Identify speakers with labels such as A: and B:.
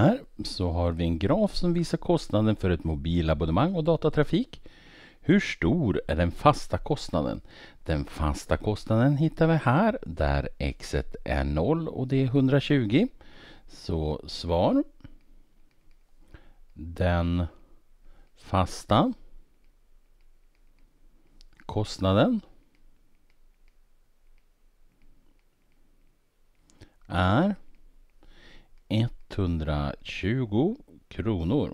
A: här så har vi en graf som visar kostnaden för ett mobilabonnemang och datatrafik. Hur stor är den fasta kostnaden? Den fasta kostnaden hittar vi här där x är 0 och det är 120. Så svar. Den fasta kostnaden är 120 kronor.